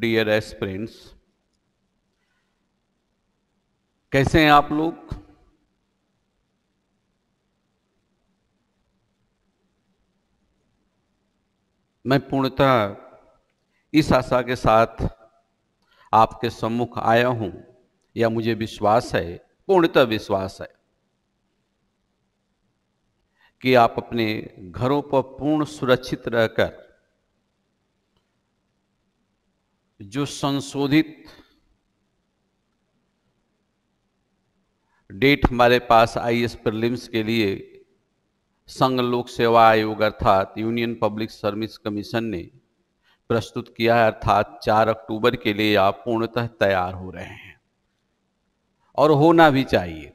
dear aspirants कैसे हैं आप लोग मैं पूर्णतः इस आशा के साथ आपके सम्मुख आया हूं या मुझे विश्वास है पूर्णतः विश्वास है कि आप अपने घरों पर पूर्ण सुरक्षित रहकर जो संशोधित डेट हमारे पास आई एस प्रलिम्स के लिए संघ लोक सेवा आयोग अर्थात यूनियन पब्लिक सर्विस कमीशन ने प्रस्तुत किया है अर्थात 4 अक्टूबर के लिए आप पूर्णतः तैयार हो रहे हैं और होना भी चाहिए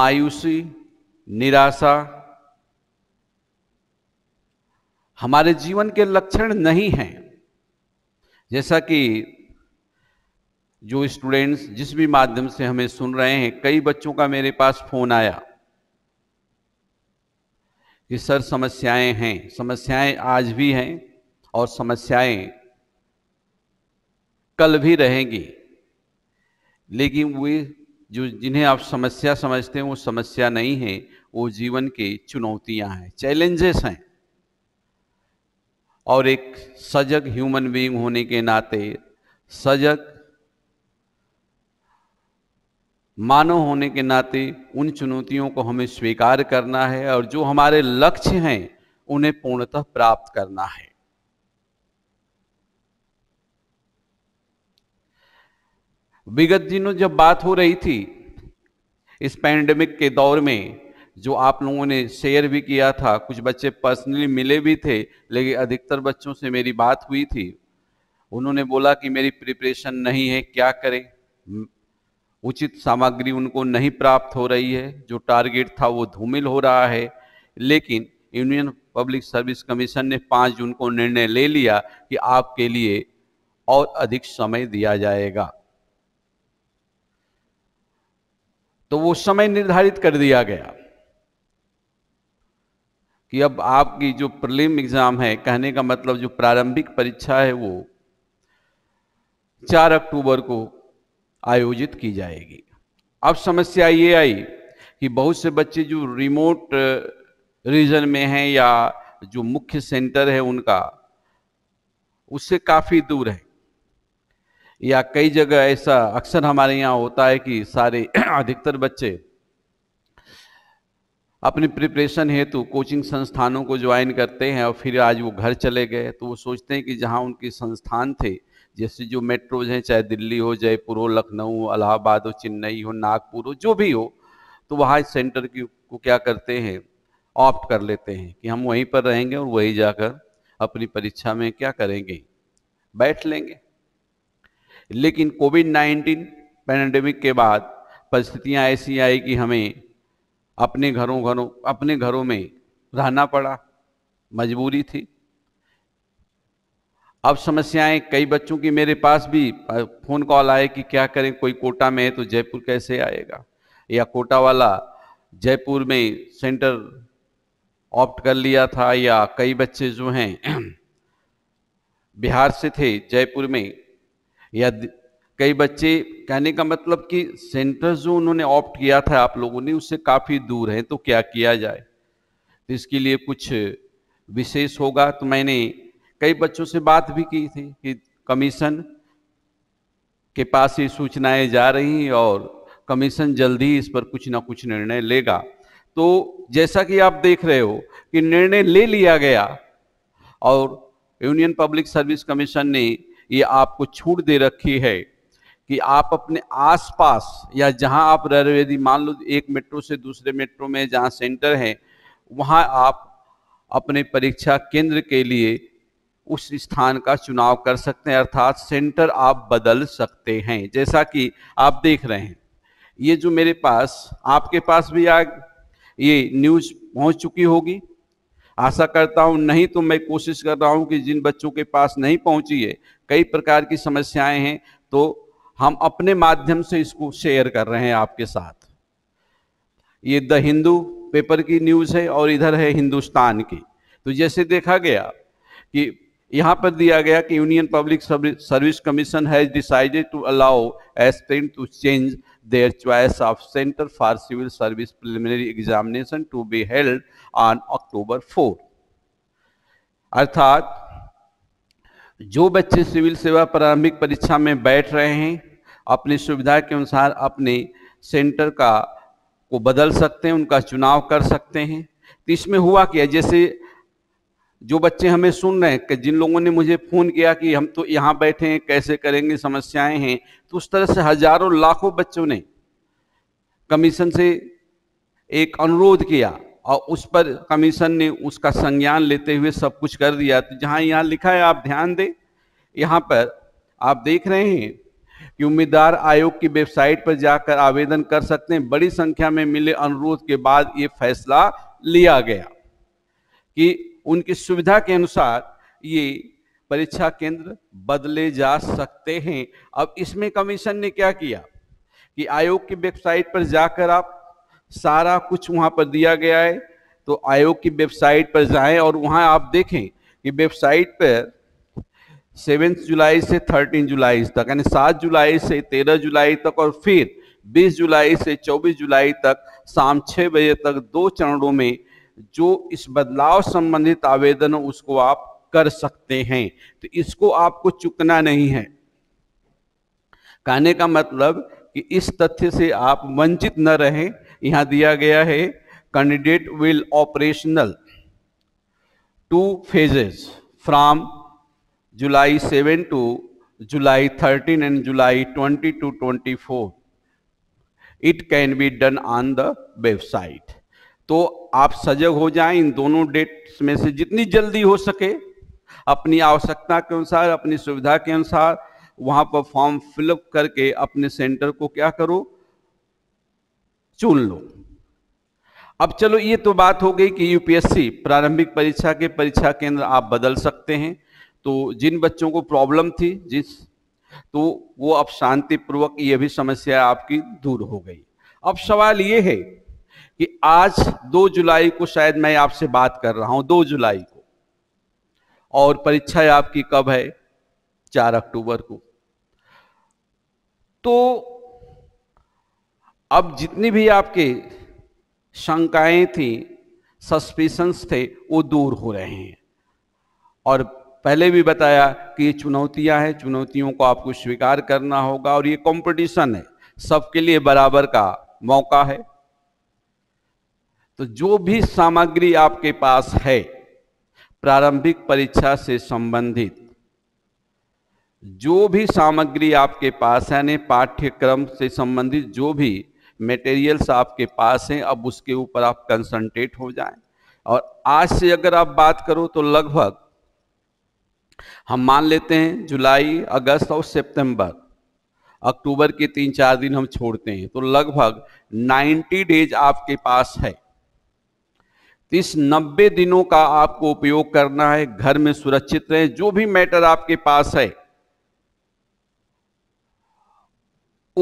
मायूसी निराशा हमारे जीवन के लक्षण नहीं हैं जैसा कि जो स्टूडेंट्स जिस भी माध्यम से हमें सुन रहे हैं कई बच्चों का मेरे पास फोन आया कि सर समस्याएं हैं समस्याएं आज भी हैं और समस्याएं कल भी रहेंगी लेकिन वे जो जिन्हें आप समस्या समझते हैं वो समस्या नहीं है वो जीवन की चुनौतियां हैं चैलेंजेस हैं और एक सजग ह्यूमन बीइंग होने के नाते सजग मानव होने के नाते उन चुनौतियों को हमें स्वीकार करना है और जो हमारे लक्ष्य हैं उन्हें पूर्णतः प्राप्त करना है विगत दिनों जब बात हो रही थी इस पैंडेमिक के दौर में जो आप लोगों ने शेयर भी किया था कुछ बच्चे पर्सनली मिले भी थे लेकिन अधिकतर बच्चों से मेरी बात हुई थी उन्होंने बोला कि मेरी प्रिपरेशन नहीं है क्या करें उचित सामग्री उनको नहीं प्राप्त हो रही है जो टारगेट था वो धूमिल हो रहा है लेकिन यूनियन पब्लिक सर्विस कमीशन ने पाँच जून को निर्णय ले लिया कि आपके लिए और अधिक समय दिया जाएगा तो वो समय निर्धारित कर दिया गया कि अब आपकी जो प्रलिम एग्ज़ाम है कहने का मतलब जो प्रारंभिक परीक्षा है वो चार अक्टूबर को आयोजित की जाएगी अब समस्या ये आई कि बहुत से बच्चे जो रिमोट रीजन में हैं या जो मुख्य सेंटर है उनका उससे काफ़ी दूर है या कई जगह ऐसा अक्सर हमारे यहाँ होता है कि सारे अधिकतर बच्चे अपनी प्रिपरेशन हेतु कोचिंग संस्थानों को ज्वाइन करते हैं और फिर आज वो घर चले गए तो वो सोचते हैं कि जहाँ उनके संस्थान थे जैसे जो मेट्रोज हैं चाहे दिल्ली हो जयपुर हो लखनऊ हो अलाहाबाद हो चेन्नई हो नागपुर हो जो भी हो तो वहाँ इस सेंटर की को क्या करते हैं ऑप्ट कर लेते हैं कि हम वहीं पर रहेंगे और वहीं जाकर अपनी परीक्षा में क्या करेंगे बैठ लेंगे लेकिन कोविड नाइन्टीन पैनडेमिक के बाद परिस्थितियाँ ऐसी आई कि हमें अपने घरों घरों अपने घरों में रहना पड़ा मजबूरी थी अब समस्याएं कई बच्चों की मेरे पास भी फ़ोन कॉल आए कि क्या करें कोई कोटा में है तो जयपुर कैसे आएगा या कोटा वाला जयपुर में सेंटर ऑप्ट कर लिया था या कई बच्चे जो हैं बिहार से थे जयपुर में या कई बच्चे कहने का मतलब कि सेंटर जो उन्होंने ऑप्ट किया था आप लोगों ने उससे काफ़ी दूर है तो क्या किया जाए तो इसके लिए कुछ विशेष होगा तो मैंने कई बच्चों से बात भी की थी कि कमीशन के पास ये सूचनाएं जा रही और कमीशन जल्दी ही इस पर कुछ ना कुछ निर्णय लेगा तो जैसा कि आप देख रहे हो कि निर्णय ले लिया गया और यूनियन पब्लिक सर्विस कमीशन ने ये आपको छूट दे रखी है कि आप अपने आसपास या जहां आप रह रहे यदि मान लो एक मेट्रो से दूसरे मेट्रो में जहां सेंटर है वहां आप अपने परीक्षा केंद्र के लिए उस स्थान का चुनाव कर सकते हैं अर्थात सेंटर आप बदल सकते हैं जैसा कि आप देख रहे हैं ये जो मेरे पास आपके पास भी आ ये न्यूज पहुंच चुकी होगी आशा करता हूं नहीं तो मैं कोशिश कर रहा हूं कि जिन बच्चों के पास नहीं पहुंची है कई प्रकार की समस्याएं हैं तो हम अपने माध्यम से इसको शेयर कर रहे हैं आपके साथ ये द हिंदू पेपर की न्यूज़ है और इधर है हिंदुस्तान की तो जैसे देखा गया कि यहाँ पर दिया गया कि Union Public Service Commission has decided to allow aspirant to change their choice of centre for civil service preliminary examination to be held on October four अर्थात जो बच्चे सिविल सेवा प्रारंभिक परीक्षा में बैठ रहे हैं अपनी सुविधा के अनुसार अपने सेंटर का को बदल सकते हैं उनका चुनाव कर सकते हैं तो इसमें हुआ क्या जैसे जो बच्चे हमें सुन रहे हैं कि जिन लोगों ने मुझे फ़ोन किया कि हम तो यहाँ बैठे हैं कैसे करेंगे समस्याएं हैं तो उस तरह से हजारों लाखों बच्चों ने कमीशन से एक अनुरोध किया और उस पर कमीशन ने उसका संज्ञान लेते हुए सब कुछ कर दिया तो जहाँ यहाँ लिखा है आप ध्यान दें यहाँ पर आप देख रहे हैं कि उम्मीदवार आयोग की वेबसाइट पर जाकर आवेदन कर सकते हैं बड़ी संख्या में मिले अनुरोध के बाद ये फैसला लिया गया कि उनकी सुविधा के अनुसार ये परीक्षा केंद्र बदले जा सकते हैं अब इसमें कमीशन ने क्या किया कि आयोग की वेबसाइट पर जाकर आप सारा कुछ वहाँ पर दिया गया है तो आयोग की वेबसाइट पर जाएं और वहाँ आप देखें कि वेबसाइट पर सेवन जुलाई से थर्टीन जुलाई तक यानी सात जुलाई से तेरह जुलाई तक और फिर बीस जुलाई से चौबीस जुलाई तक शाम छः बजे तक दो चरणों में जो इस बदलाव संबंधित आवेदन उसको आप कर सकते हैं तो इसको आपको चुकना नहीं है कहने का मतलब कि इस तथ्य से आप वंचित न रहें यहां दिया गया है candidate will operational two phases from July seven to July thirteen and July twenty two twenty four it can be done on the website तो आप सजग हो जाएं इन दोनों डेट्स में से जितनी जल्दी हो सके अपनी आवश्यकता के अनुसार अपनी सुविधा के अनुसार वहां पर फॉर्म फिलअप करके अपने सेंटर को क्या करो चुन लो अब चलो ये तो बात हो गई कि यूपीएससी प्रारंभिक परीक्षा के परीक्षा केंद्र आप बदल सकते हैं तो जिन बच्चों को प्रॉब्लम थी जिस तो वो अब शांतिपूर्वक ये भी समस्या आपकी दूर हो गई अब सवाल ये है कि आज 2 जुलाई को शायद मैं आपसे बात कर रहा हूं 2 जुलाई को और परीक्षा आपकी कब है 4 अक्टूबर को तो अब जितनी भी आपके शंकाएं थी सस्पेशंस थे वो दूर हो रहे हैं और पहले भी बताया कि ये चुनौतियां हैं चुनौतियों को आपको स्वीकार करना होगा और ये कंपटीशन है सबके लिए बराबर का मौका है तो जो भी सामग्री आपके पास है प्रारंभिक परीक्षा से संबंधित जो भी सामग्री आपके पास है यानी पाठ्यक्रम से संबंधित जो भी मटेरियल्स आपके पास हैं अब उसके ऊपर आप कंसंट्रेट हो जाएं और आज से अगर आप बात करो तो लगभग हम मान लेते हैं जुलाई अगस्त और सितंबर अक्टूबर के तीन चार दिन हम छोड़ते हैं तो लगभग 90 डेज आपके पास है तीस इस नब्बे दिनों का आपको उपयोग करना है घर में सुरक्षित रहें जो भी मैटर आपके पास है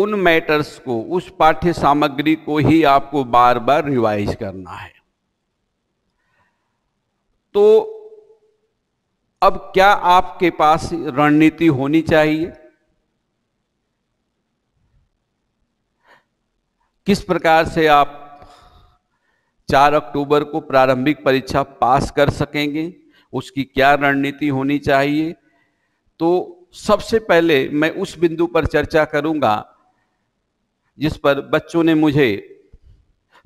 उन मैटर्स को उस पाठ्य सामग्री को ही आपको बार बार रिवाइज करना है तो अब क्या आपके पास रणनीति होनी चाहिए किस प्रकार से आप 4 अक्टूबर को प्रारंभिक परीक्षा पास कर सकेंगे उसकी क्या रणनीति होनी चाहिए तो सबसे पहले मैं उस बिंदु पर चर्चा करूंगा जिस पर बच्चों ने मुझे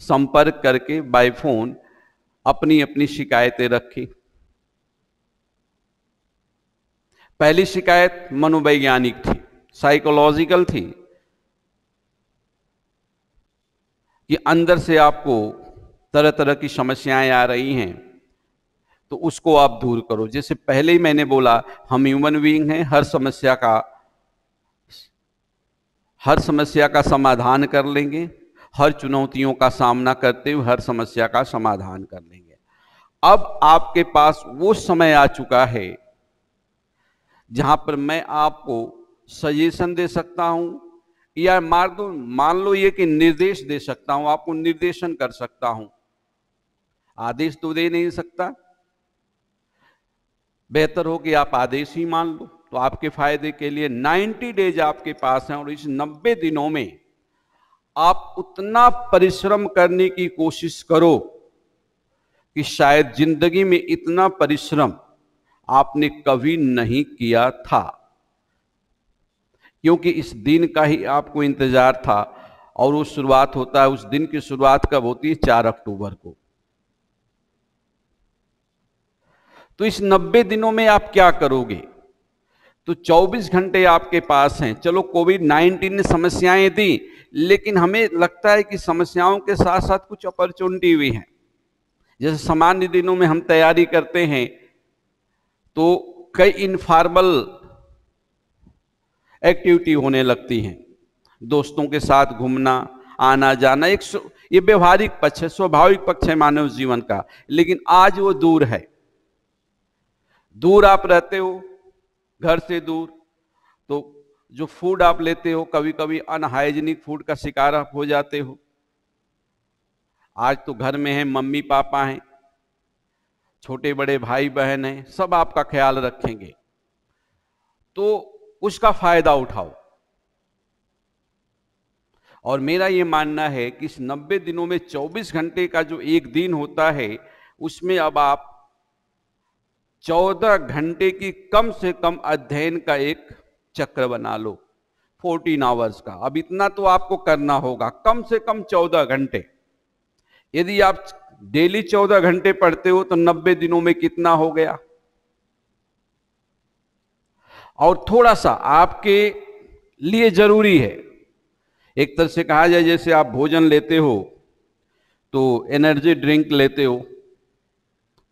संपर्क करके बाय फोन अपनी अपनी शिकायतें रखी पहली शिकायत मनोवैज्ञानिक थी साइकोलॉजिकल थी कि अंदर से आपको तरह तरह की समस्याएं आ रही हैं तो उसको आप दूर करो जैसे पहले ही मैंने बोला हम ह्यूमन बींग हैं हर समस्या का हर समस्या का समाधान कर लेंगे हर चुनौतियों का सामना करते हुए हर समस्या का समाधान कर लेंगे अब आपके पास वो समय आ चुका है जहां पर मैं आपको सजेशन दे सकता हूं या मार दो मान लो ये कि निर्देश दे सकता हूं आपको निर्देशन कर सकता हूं आदेश तो दे नहीं सकता बेहतर हो कि आप आदेश ही मान लो तो आपके फायदे के लिए 90 डेज आपके पास हैं और इस 90 दिनों में आप उतना परिश्रम करने की कोशिश करो कि शायद जिंदगी में इतना परिश्रम आपने कभी नहीं किया था क्योंकि इस दिन का ही आपको इंतजार था और वो शुरुआत होता है उस दिन की शुरुआत कब होती है चार अक्टूबर को तो इस नब्बे दिनों में आप क्या करोगे तो 24 घंटे आपके पास हैं चलो कोविड 19 ने समस्याएं दी लेकिन हमें लगता है कि समस्याओं के साथ साथ कुछ अपॉर्चुनिटी भी हैं जैसे सामान्य दिनों में हम तैयारी करते हैं तो कई इनफॉर्मल एक्टिविटी होने लगती हैं दोस्तों के साथ घूमना आना जाना एक ये व्यवहारिक पक्ष है स्वाभाविक पक्ष है मानव जीवन का लेकिन आज वो दूर है दूर आप रहते हो घर से दूर तो जो फूड आप लेते हो कभी कभी अनहाइजीनिक फूड का शिकार आप हो जाते हो आज तो घर में है मम्मी पापा हैं छोटे बड़े भाई बहन हैं सब आपका ख्याल रखेंगे तो उसका फायदा उठाओ और मेरा ये मानना है कि इस 90 दिनों में 24 घंटे का जो एक दिन होता है उसमें अब आप चौदह घंटे की कम से कम अध्ययन का एक चक्र बना लो फोर्टीन आवर्स का अब इतना तो आपको करना होगा कम से कम चौदह घंटे यदि आप डेली चौदह घंटे पढ़ते हो तो नब्बे दिनों में कितना हो गया और थोड़ा सा आपके लिए जरूरी है एक तरह से कहा जाए जैसे आप भोजन लेते हो तो एनर्जी ड्रिंक लेते हो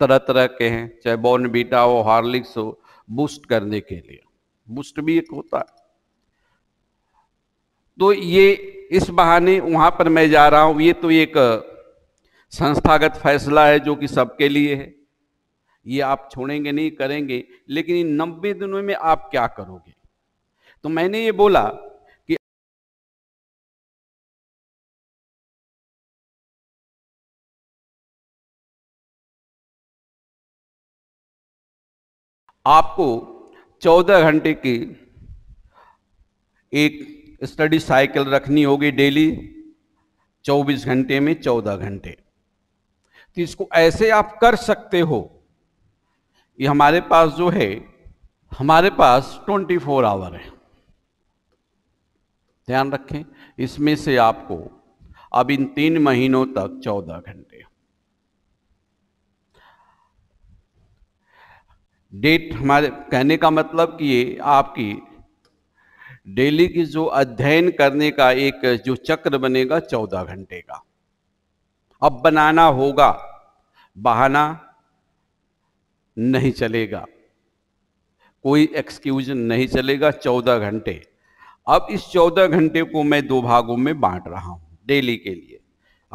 तरह तरह के हैं चाहे बॉर्न बीटा हो हार्लिक्स हो बूस्ट करने के लिए बूस्ट भी एक होता है तो ये इस बहाने वहां पर मैं जा रहा हूं ये तो एक संस्थागत फैसला है जो कि सबके लिए है ये आप छोड़ेंगे नहीं करेंगे लेकिन इन नब्बे दिनों में आप क्या करोगे तो मैंने ये बोला आपको 14 घंटे की एक स्टडी साइकिल रखनी होगी डेली 24 घंटे में 14 घंटे तो इसको ऐसे आप कर सकते हो ये हमारे पास जो है हमारे पास 24 फोर आवर है ध्यान रखें इसमें से आपको अब इन तीन महीनों तक 14 घंटे डेट हमारे कहने का मतलब कि ये आपकी डेली की जो अध्ययन करने का एक जो चक्र बनेगा चौदह घंटे का अब बनाना होगा बहाना नहीं चलेगा कोई एक्सक्यूज नहीं चलेगा चौदह घंटे अब इस चौदह घंटे को मैं दो भागों में बांट रहा हूं डेली के लिए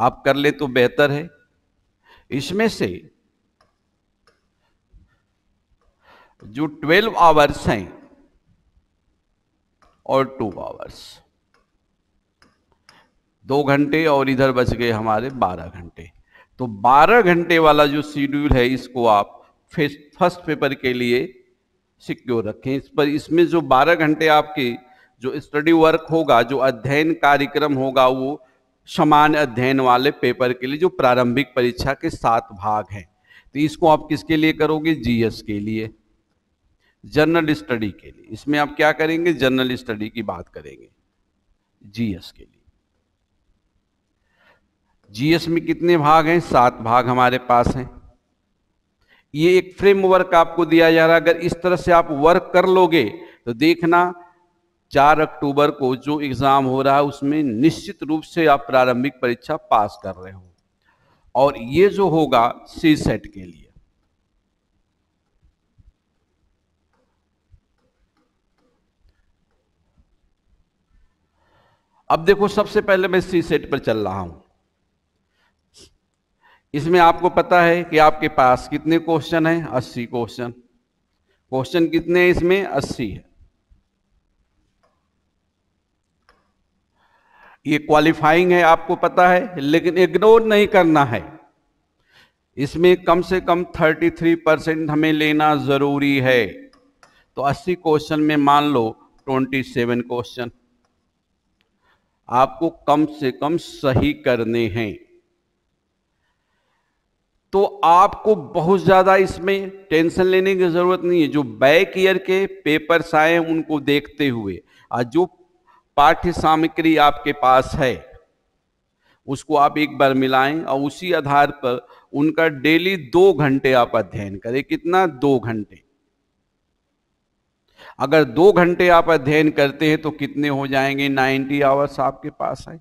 आप कर ले तो बेहतर है इसमें से जो ट्वेल्व आवर्स हैं और टू आवर्स दो घंटे और इधर बच गए हमारे बारह घंटे तो बारह घंटे वाला जो शेड्यूल है इसको आप फर्स्ट पेपर के लिए सिक्योर रखें इस पर इसमें जो बारह घंटे आपके जो स्टडी वर्क होगा जो अध्ययन कार्यक्रम होगा वो समान अध्ययन वाले पेपर के लिए जो प्रारंभिक परीक्षा के सात भाग हैं तो इसको आप किसके लिए करोगे जीएस के लिए जनरल स्टडी के लिए इसमें आप क्या करेंगे जनरल स्टडी की बात करेंगे जीएस के लिए जीएस में कितने भाग हैं सात भाग हमारे पास हैं ये एक फ्रेमवर्क आपको दिया जा रहा है अगर इस तरह से आप वर्क कर लोगे तो देखना चार अक्टूबर को जो एग्ज़ाम हो रहा है उसमें निश्चित रूप से आप प्रारंभिक परीक्षा पास कर रहे हो और ये जो होगा सी सेट के लिए अब देखो सबसे पहले मैं सी सेट पर चल रहा हूं इसमें आपको पता है कि आपके पास कितने क्वेश्चन हैं अस्सी क्वेश्चन क्वेश्चन कितने हैं इसमें अस्सी है ये क्वालिफाइंग है आपको पता है लेकिन इग्नोर नहीं करना है इसमें कम से कम 33 परसेंट हमें लेना जरूरी है तो 80 क्वेश्चन में मान लो 27 क्वेश्चन आपको कम से कम सही करने हैं तो आपको बहुत ज़्यादा इसमें टेंशन लेने की ज़रूरत नहीं है जो बैक ईयर के पेपर्स आए उनको देखते हुए और जो पाठ्य सामग्री आपके पास है उसको आप एक बार मिलाएं और उसी आधार पर उनका डेली दो घंटे आप अध्ययन करें कितना दो घंटे अगर दो घंटे आप अध्ययन करते हैं तो कितने हो जाएंगे 90 आवर्स आपके पास है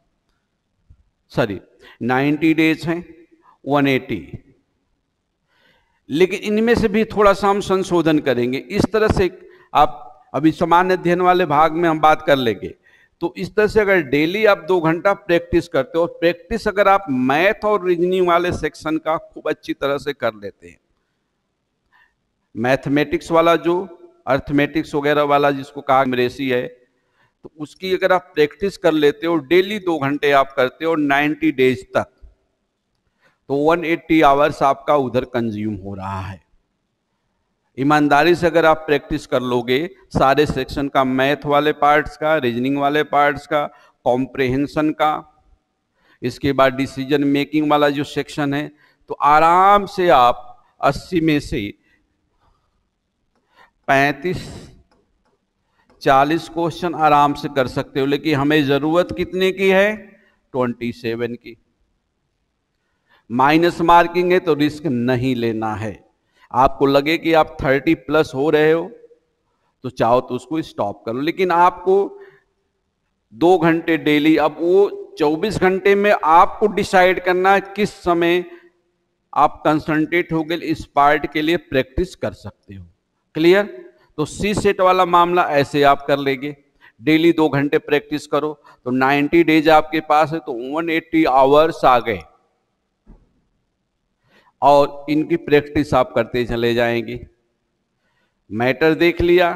सॉरी 90 डेज हैं 180 लेकिन इनमें से भी थोड़ा सा हम संशोधन करेंगे इस तरह से आप अभी सामान्य अध्ययन वाले भाग में हम बात कर लेंगे तो इस तरह से अगर डेली आप दो घंटा प्रैक्टिस करते हो प्रैक्टिस अगर आप मैथ और रीजनिंग वाले सेक्शन का खूब अच्छी तरह से कर लेते हैं मैथमेटिक्स वाला जो अर्थमेटिक्स वगैरह वाला जिसको कहा मेरेसी है तो उसकी अगर आप प्रैक्टिस कर लेते हो डेली दो घंटे आप करते हो 90 डेज तक तो 180 एट्टी आवर्स आपका उधर कंज्यूम हो रहा है ईमानदारी से अगर आप प्रैक्टिस कर लोगे सारे सेक्शन का मैथ वाले पार्ट्स का रीजनिंग वाले पार्ट्स का कॉम्प्रिहेंशन का इसके बाद डिसीजन मेकिंग वाला जो सेक्शन है तो आराम से आप 80 में से पैंतीस चालीस क्वेश्चन आराम से कर सकते हो लेकिन हमें ज़रूरत कितने की है ट्वेंटी सेवन की माइनस मार्किंग है तो रिस्क नहीं लेना है आपको लगे कि आप थर्टी प्लस हो रहे हो तो चाहो तो उसको स्टॉप करो लेकिन आपको दो घंटे डेली अब वो चौबीस घंटे में आपको डिसाइड करना है किस समय आप कंसंट्रेट होकर इस पार्ट के लिए प्रैक्टिस कर सकते हो क्लियर तो सी सेट वाला मामला ऐसे आप कर लेंगे डेली दो घंटे प्रैक्टिस करो तो 90 डेज आपके पास है तो 180 आवर्स आ गए और इनकी प्रैक्टिस आप करते चले जाएंगे मैटर देख लिया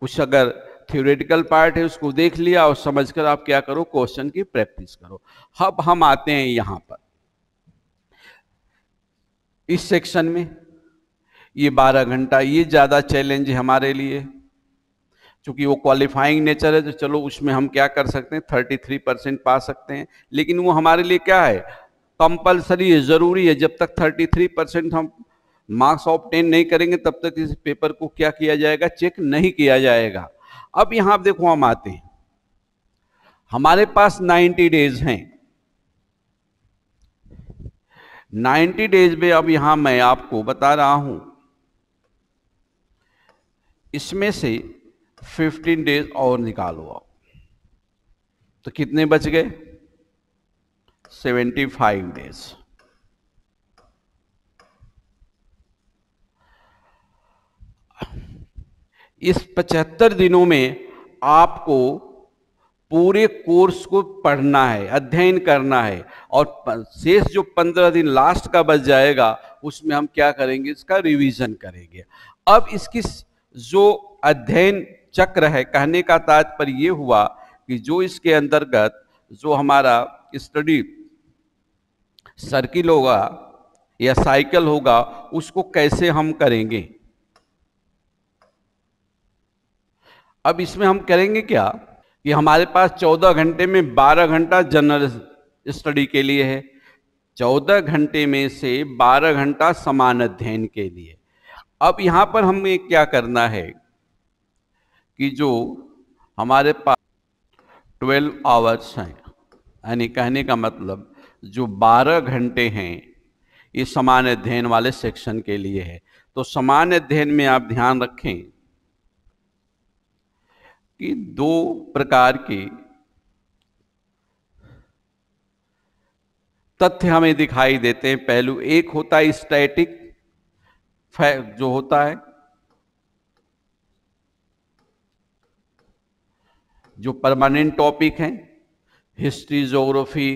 कुछ अगर थ्योरेटिकल पार्ट है उसको देख लिया और समझकर आप क्या करो क्वेश्चन की प्रैक्टिस करो अब हम आते हैं यहां पर इस सेक्शन में ये बारह घंटा ये ज़्यादा चैलेंज है हमारे लिए चूंकि वो क्वालिफाइंग नेचर है तो चलो उसमें हम क्या कर सकते हैं थर्टी थ्री परसेंट पा सकते हैं लेकिन वो हमारे लिए क्या है कंपलसरी है ज़रूरी है जब तक थर्टी थ्री परसेंट हम मार्क्स ऑप्टेन नहीं करेंगे तब तक इस पेपर को क्या किया जाएगा चेक नहीं किया जाएगा अब यहाँ आप देखो हम आते हैं हमारे पास 90 डेज हैं 90 डेज में अब यहाँ मैं आपको बता रहा हूँ इसमें से 15 डेज और निकालो आप तो कितने बच गए 75 डेज इस 75 दिनों में आपको पूरे कोर्स को पढ़ना है अध्ययन करना है और शेष जो पंद्रह दिन लास्ट का बच जाएगा उसमें हम क्या करेंगे इसका रिवीजन करेंगे अब इसकी जो अध्ययन चक्र है कहने का तात्पर्य ये हुआ कि जो इसके अंतर्गत जो हमारा स्टडी सर्किल होगा या साइकिल होगा उसको कैसे हम करेंगे अब इसमें हम करेंगे क्या कि हमारे पास 14 घंटे में 12 घंटा जनरल स्टडी के लिए है 14 घंटे में से 12 घंटा समान अध्ययन के लिए अब यहां पर हमें क्या करना है कि जो हमारे पास ट्वेल्व आवर्स हैं यानी कहने का मतलब जो बारह घंटे हैं ये सामान्य अध्ययन वाले सेक्शन के लिए है तो सामान्य अध्ययन में आप ध्यान रखें कि दो प्रकार के तथ्य हमें दिखाई देते हैं पहलू एक होता है स्टैटिक जो होता है जो परमानेंट टॉपिक हैं हिस्ट्री जोग्राफी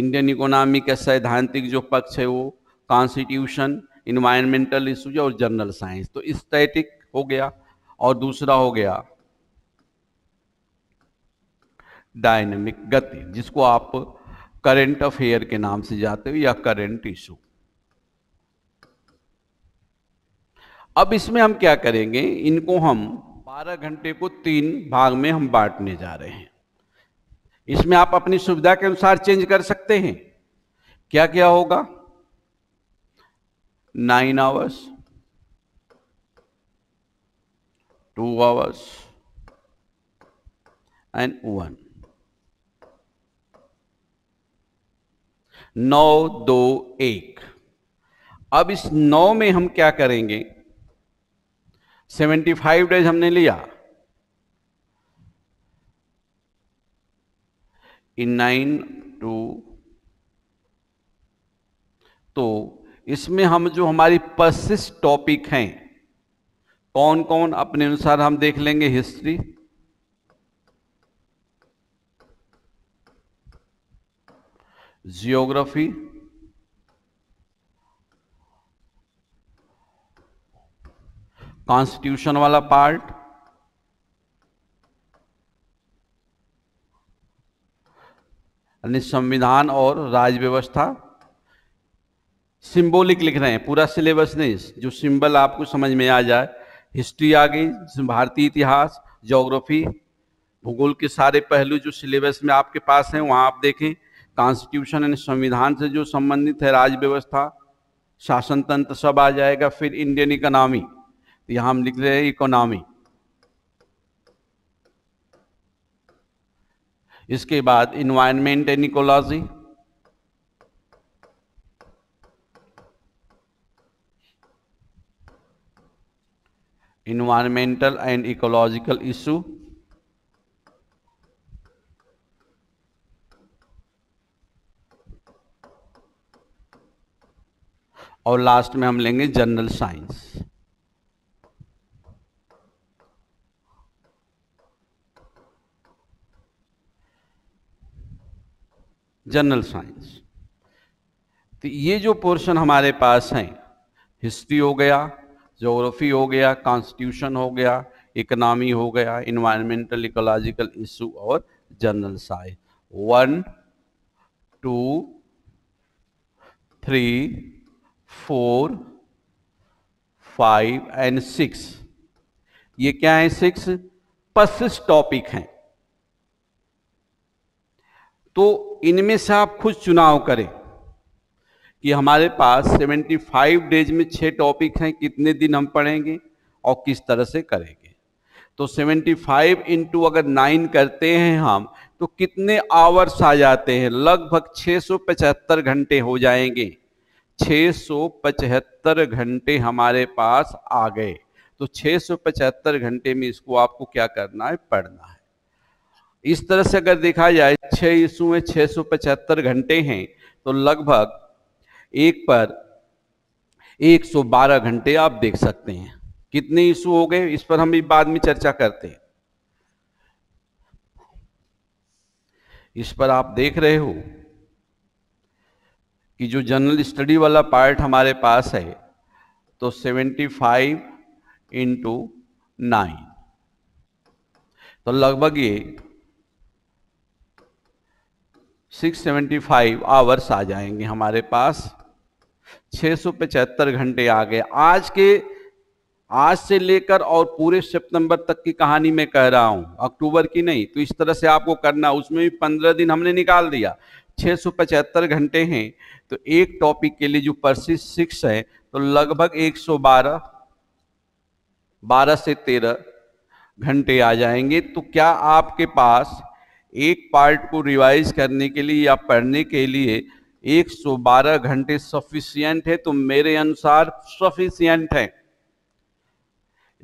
इंडियन इकोनॉमी का सैद्धांतिक जो पक्ष है वो कॉन्स्टिट्यूशन इन्वायरमेंटल इशूज और जनरल साइंस तो स्टैटिक हो गया और दूसरा हो गया डायनेमिक गति जिसको आप करंट अफेयर के नाम से जाते हो या करंट इशू अब इसमें हम क्या करेंगे इनको हम 12 घंटे को तीन भाग में हम बांटने जा रहे हैं इसमें आप अपनी सुविधा के अनुसार चेंज कर सकते हैं क्या क्या होगा nine hours two hours and one नौ दो एक अब इस नौ में हम क्या करेंगे सेवेंटी फाइव डेज हमने लिया इन नाइन टू तो इसमें हम जो हमारी परसिस्ट टॉपिक हैं कौन कौन अपने अनुसार हम देख लेंगे हिस्ट्री जियोग्राफी कॉन्स्टिट्यूशन वाला पार्ट यानी संविधान और राज्य व्यवस्था सिंबॉलिक लिख रहे हैं पूरा सिलेबस नहीं जो सिंबल आपको समझ में आ जाए हिस्ट्री आ गई भारतीय इतिहास जोग्राफी भूगोल के सारे पहलू जो सिलेबस में आपके पास हैं वहाँ आप देखें कॉन्स्टिट्यूशन यानी संविधान से जो संबंधित है राज्य व्यवस्था शासन तंत्र सब आ जाएगा फिर इंडियन इकोनॉमी तो हम लिख रहे हैं इकोनॉमी इसके बाद environment and ecology environmental and ecological issue और लास्ट में हम लेंगे जनरल साइंस जनरल साइंस तो ये जो पोर्शन हमारे पास हैं हिस्ट्री हो गया जोग्राफी हो गया कॉन्स्टिट्यूशन हो गया इकोनॉमी हो गया इन्वायरमेंटल इकोलॉजिकल इशू और general science one two three four five and six ये क्या है सिक्स पस्सिस टॉपिक हैं तो इनमें से आप खुद चुनाव करें कि हमारे पास 75 डेज में छः टॉपिक हैं कितने दिन हम पढ़ेंगे और किस तरह से करेंगे तो 75 फाइव इंटू अगर नाइन करते हैं हम तो कितने आवर्स आ जाते हैं लगभग 675 घंटे हो जाएंगे 675 घंटे हमारे पास आ गए तो 675 घंटे में इसको आपको क्या करना है पढ़ना है इस तरह से अगर देखा जाए छः में छः सौ पचहत्तर घंटे हैं तो लगभग एक पर एक बारह घंटे आप देख सकते हैं कितने ईसु हो गए इस पर हम भी बाद में चर्चा करते हैं इस पर आप देख रहे हो कि जो जनरल स्टडी वाला पार्ट हमारे पास है तो 75 फाइव इंटू नाइन तो लगभग ये 675 आवर्स आ जाएंगे हमारे पास पचहत्तर घंटे आ गए आज के आज से लेकर और पूरे सितंबर तक की कहानी मैं कह रहा हूं अक्टूबर की नहीं तो इस तरह से आपको करना उसमें भी पंद्रह दिन हमने निकाल दिया पचहत्तर घंटे हैं तो एक टॉपिक के लिए जो परसिस्ट सिक्स है तो लगभग 112 12 से 13 घंटे आ जाएंगे तो क्या आपके पास एक पार्ट को रिवाइज करने के लिए या पढ़ने के लिए 112 घंटे सफिशियंट है तो मेरे अनुसार सफिशियंट है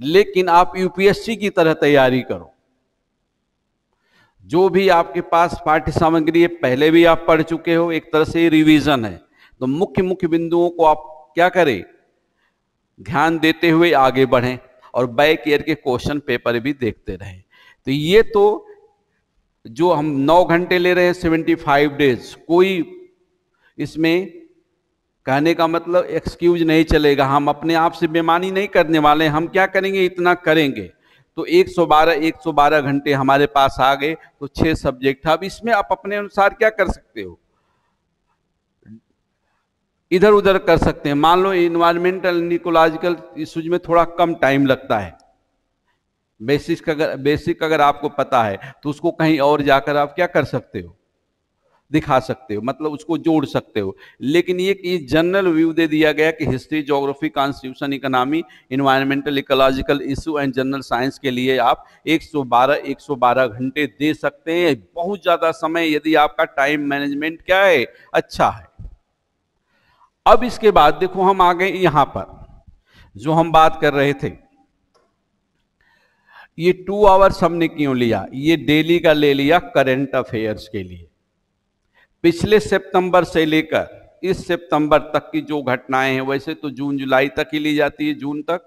लेकिन आप यूपीएससी की तरह तैयारी करो जो भी आपके पास पाठ्य सामग्री है पहले भी आप पढ़ चुके हो एक तरह से रिवीजन है तो मुख्य मुख्य बिंदुओं को आप क्या करें ध्यान देते हुए आगे बढ़ें और बैक ईयर के क्वेश्चन पेपर भी देखते रहें तो ये तो जो हम नौ घंटे ले रहे हैं सेवेंटी फाइव डेज कोई इसमें कहने का मतलब एक्सक्यूज नहीं चलेगा हम अपने आप से बेमानी नहीं करने वाले हम क्या करेंगे इतना करेंगे तो 112 112 घंटे हमारे पास आ गए तो छह सब्जेक्ट था अब इसमें आप अपने अनुसार क्या कर सकते हो इधर उधर कर सकते हैं मान लो इन्वायरमेंटल निकोलॉजिकल इशूज में थोड़ा कम टाइम लगता है बेसिक अगर बेसिक अगर आपको पता है तो उसको कहीं और जाकर आप क्या कर सकते हो दिखा सकते हो मतलब उसको जोड़ सकते हो लेकिन ये कि जनरल व्यू दे दिया गया कि history geography constitution economy environmental ecological issue and general science के लिए आप 112 112 घंटे दे सकते हैं बहुत ज़्यादा समय यदि आपका टाइम मैनेजमेंट क्या है अच्छा है अब इसके बाद देखो हम आ गए यहाँ पर जो हम बात कर रहे थे ये टू आवर्स हमने क्यों लिया ये डेली का ले लिया करंट अफेयर्स के लिए पिछले सितंबर से लेकर इस सितंबर तक की जो घटनाएं हैं वैसे तो जून जुलाई तक ही ली जाती है जून तक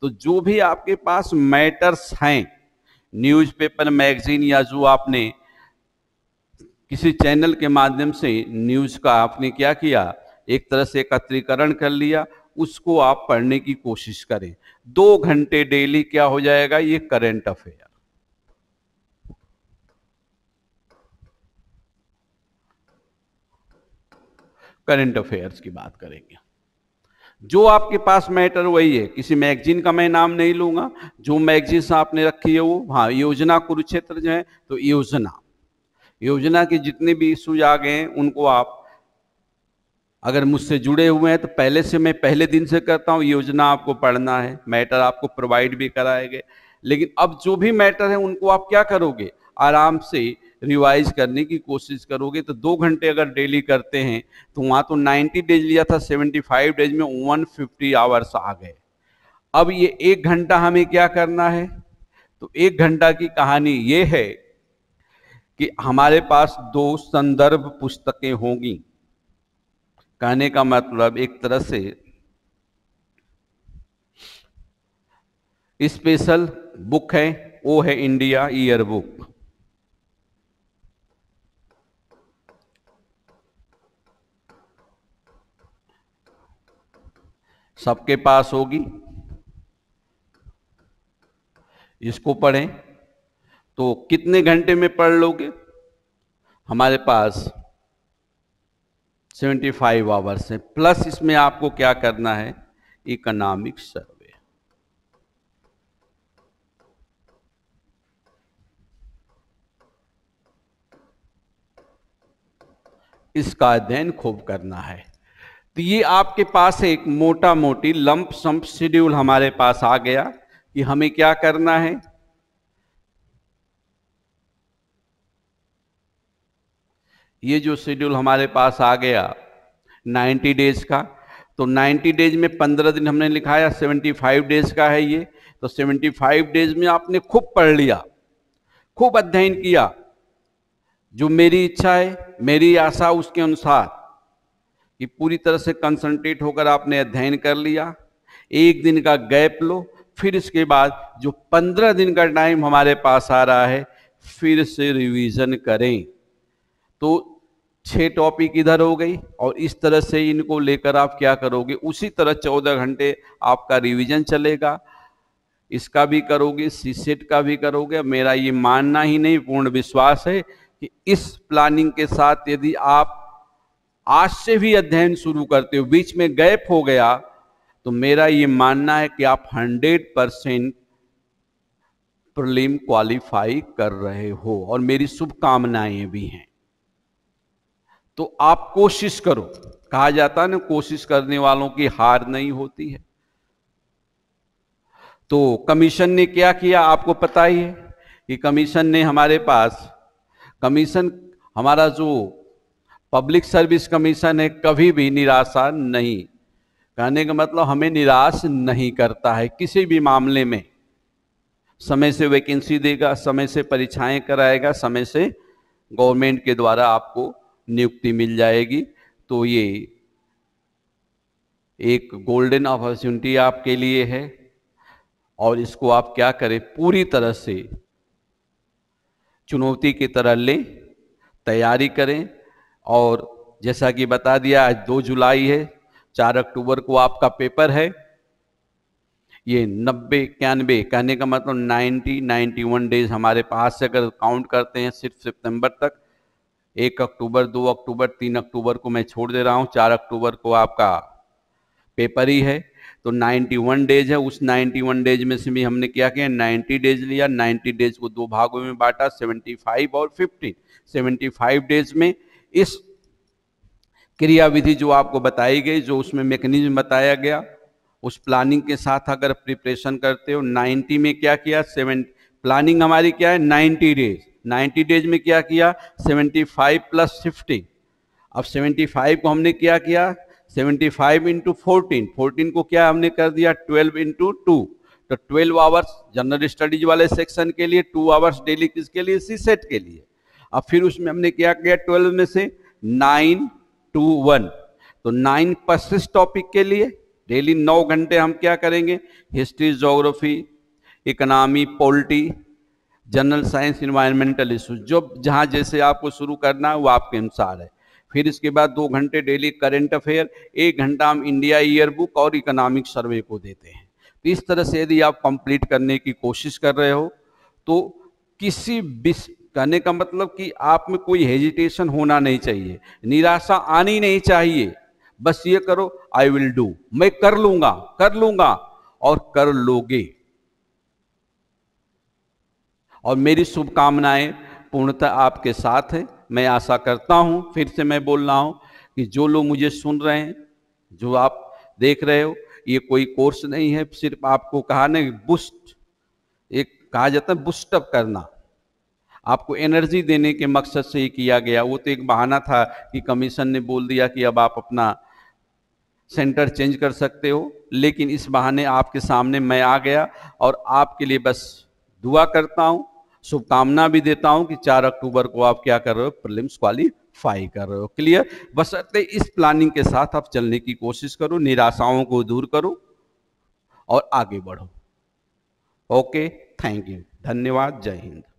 तो जो भी आपके पास मैटर्स हैं न्यूज़पेपर मैगजीन या जो आपने किसी चैनल के माध्यम से न्यूज़ का आपने क्या किया एक तरह से एकत्रीकरण कर लिया उसको आप पढ़ने की कोशिश करें दो घंटे डेली क्या हो जाएगा ये करंट अफेयर करंट अफेयर्स की बात करेंगे जो आपके पास मैटर वही है किसी मैगजीन का मैं नाम नहीं लूंगा जो मैगजीन आपने रखी है वो हाँ योजना कुरुक्षेत्र जो है तो योजना योजना के जितने भी इशूज आ गए हैं उनको आप अगर मुझसे जुड़े हुए हैं तो पहले से मैं पहले दिन से करता हूँ योजना आपको पढ़ना है मैटर आपको प्रोवाइड भी कराए गए लेकिन अब जो भी मैटर है उनको आप क्या करोगे आराम से रिवाइज करने की कोशिश करोगे तो दो घंटे अगर डेली करते हैं तो वहाँ तो 90 डेज लिया था 75 डेज में 150 आवर्स आ गए अब ये एक घंटा हमें क्या करना है तो एक घंटा की कहानी ये है कि हमारे पास दो संदर्भ पुस्तकें होंगी कहने का मतलब एक तरह से स्पेशल बुक है वो है इंडिया ईयर बुक सबके पास होगी इसको पढ़ें तो कितने घंटे में पढ़ लोगे हमारे पास सेवेंटी फाइव आवर्स है प्लस इसमें आपको क्या करना है इकोनॉमिक सर्वे इसका अध्ययन खूब करना है तो ये आपके पास एक मोटा मोटी लंप सम्प शेड्यूल हमारे पास आ गया कि हमें क्या करना है ये जो शेड्यूल हमारे पास आ गया 90 डेज का तो 90 डेज में 15 दिन हमने लिखाया 75 डेज का है ये तो 75 डेज में आपने खूब पढ़ लिया खूब अध्ययन किया जो मेरी इच्छा है मेरी आशा उसके अनुसार कि पूरी तरह से कंसंट्रेट होकर आपने अध्ययन कर लिया एक दिन का गैप लो फिर इसके बाद जो पंद्रह दिन का टाइम हमारे पास आ रहा है फिर से रिवीजन करें तो छह टॉपिक इधर हो गई और इस तरह से इनको लेकर आप क्या करोगे उसी तरह चौदह घंटे आपका रिवीजन चलेगा इसका भी करोगे सी सेट का भी करोगे मेरा ये मानना ही नहीं पूर्ण विश्वास है कि इस प्लानिंग के साथ यदि आप आज से भी अध्ययन शुरू करते हो बीच में गैप हो गया तो मेरा ये मानना है कि आप हंड्रेड परसेंट प्रलिम क्वालिफाई कर रहे हो और मेरी शुभकामनाएं भी हैं तो आप कोशिश करो कहा जाता है ना कोशिश करने वालों की हार नहीं होती है तो कमीशन ने क्या किया आपको पता ही है कि कमीशन ने हमारे पास कमीशन हमारा जो पब्लिक सर्विस कमीशन है कभी भी निराशा नहीं कहने का मतलब हमें निराश नहीं करता है किसी भी मामले में समय से वैकेंसी देगा समय से परीक्षाएं कराएगा समय से गवर्नमेंट के द्वारा आपको नियुक्ति मिल जाएगी तो ये एक गोल्डन अपॉर्चुनिटी आपके लिए है और इसको आप क्या करें पूरी तरह से चुनौती की तरह लें तैयारी करें और जैसा कि बता दिया आज दो जुलाई है चार अक्टूबर को आपका पेपर है ये नब्बे इक्यानवे कहने का मतलब नाइन्टी नाइन्टी वन डेज हमारे पास से अगर काउंट करते हैं सिर्फ सितंबर तक एक अक्टूबर दो अक्टूबर तीन अक्टूबर को मैं छोड़ दे रहा हूँ चार अक्टूबर को आपका पेपर ही है तो 91 डेज है उस 91 डेज में से भी हमने क्या किया 90 डेज लिया 90 डेज को दो भागों में बांटा 75 और 15 75 डेज में इस क्रियाविधि जो आपको बताई गई जो उसमें मैकेनिज्म बताया गया उस प्लानिंग के साथ अगर प्रिपरेशन करते हो 90 में क्या किया सेवन प्लानिंग हमारी क्या है 90 डेज 90 डेज में क्या किया 75 प्लस फिफ्टी अब 75 को हमने क्या किया 75 इंटू फोर्टीन फोर्टीन को क्या हमने कर दिया 12 इंटू टू तो 12 आवर्स जनरल स्टडीज वाले सेक्शन के लिए टू आवर्स डेली किसके लिए सी सेट के लिए अब फिर उसमें हमने क्या किया 12 में से 9 टू वन तो 9 पच्चीस टॉपिक के लिए डेली 9 घंटे हम क्या करेंगे history geography economy polity general science environmental issues जो जहाँ जैसे आपको शुरू करना है वो आपके अनुसार है फिर इसके बाद दो घंटे डेली करेंट अफेयर एक घंटा हम इंडिया ईयर बुक और इकोनॉमिक सर्वे को देते हैं तो इस तरह से यदि आप कंप्लीट करने की कोशिश कर रहे हो तो किसी कहने का मतलब कि आप में कोई हेजिटेशन होना नहीं चाहिए निराशा आनी नहीं चाहिए बस ये करो आई विल डू मैं कर लूँगा कर लूँगा और कर लोगे और मेरी शुभकामनाएं पूर्णतः आपके साथ हैं मैं आशा करता हूं फिर से मैं बोल रहा हूं कि जो लोग मुझे सुन रहे हैं जो आप देख रहे हो ये कोई कोर्स नहीं है सिर्फ आपको कहा ना बुस्ट एक कहा जाता है बुस्टअप करना आपको एनर्जी देने के मकसद से ही किया गया वो तो एक बहाना था कि कमीशन ने बोल दिया कि अब आप अपना सेंटर चेंज कर सकते हो लेकिन इस बहाने आपके सामने मैं आ गया और आपके लिए बस दुआ करता हूँ शुभकामना भी देता हूं कि 4 अक्टूबर को आप क्या कर रहे हो प्रिलिम्स क्वालिफाई कर रहे हो क्लियर बस इस प्लानिंग के साथ आप चलने की कोशिश करो निराशाओं को दूर करो और आगे बढ़ो ओके थैंक यू धन्यवाद जय हिंद